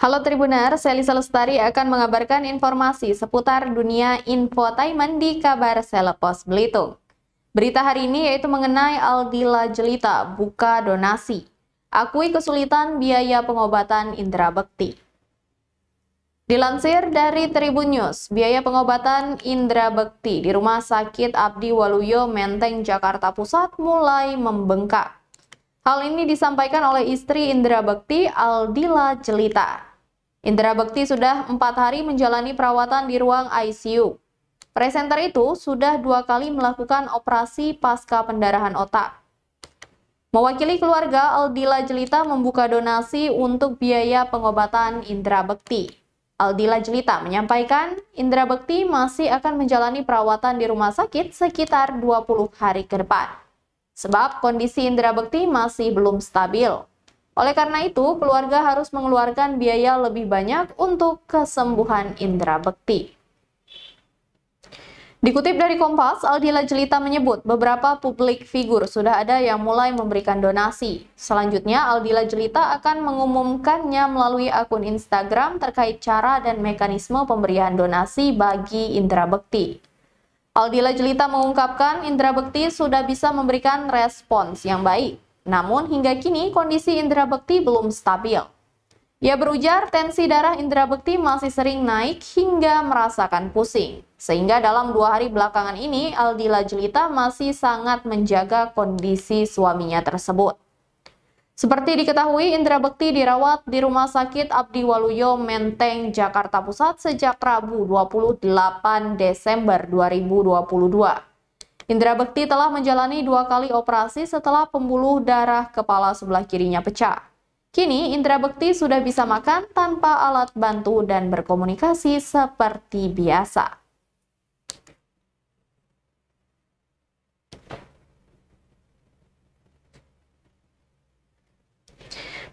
Halo Tribuner, saya Lisa Lestari akan mengabarkan informasi seputar dunia infotainment di kabar Selepos Belitung. Berita hari ini yaitu mengenai Aldila Jelita buka donasi. Akui kesulitan biaya pengobatan Indra Bekti. Dilansir dari Tribun News, biaya pengobatan Indra Bekti di Rumah Sakit Abdi Waluyo, Menteng, Jakarta Pusat mulai membengkak. Hal ini disampaikan oleh istri Indra Bekti, Aldila Jelita. Indra Bekti sudah empat hari menjalani perawatan di ruang ICU. Presenter itu sudah dua kali melakukan operasi pasca pendarahan otak. Mewakili keluarga, Aldila Jelita membuka donasi untuk biaya pengobatan Indra Bekti. Aldila Jelita menyampaikan, Indra Bekti masih akan menjalani perawatan di rumah sakit sekitar 20 hari ke depan. Sebab kondisi Indra Bekti masih belum stabil. Oleh karena itu, keluarga harus mengeluarkan biaya lebih banyak untuk kesembuhan Indra bekti. Dikutip dari Kompas, Aldila Jelita menyebut beberapa publik figur sudah ada yang mulai memberikan donasi. Selanjutnya, Aldila Jelita akan mengumumkannya melalui akun Instagram terkait cara dan mekanisme pemberian donasi bagi Indra Bekti. Aldila Jelita mengungkapkan Indra Bekti sudah bisa memberikan respons yang baik. Namun hingga kini kondisi Indra Bekti belum stabil. Ia berujar tensi darah Indra Bekti masih sering naik hingga merasakan pusing. Sehingga dalam dua hari belakangan ini Aldila Jelita masih sangat menjaga kondisi suaminya tersebut. Seperti diketahui, Indra Bekti dirawat di Rumah Sakit Abdi Waluyo, Menteng, Jakarta Pusat sejak Rabu 28 Desember 2022. Indra Bekti telah menjalani dua kali operasi setelah pembuluh darah kepala sebelah kirinya pecah. Kini Indra Bekti sudah bisa makan tanpa alat bantu dan berkomunikasi seperti biasa.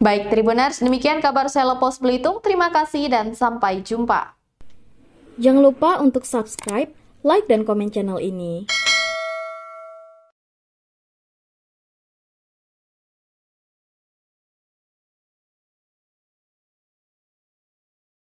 Baik Tribuners, demikian kabar Selepos Pos Belitung. Terima kasih dan sampai jumpa. Jangan lupa untuk subscribe, like, dan komen channel ini.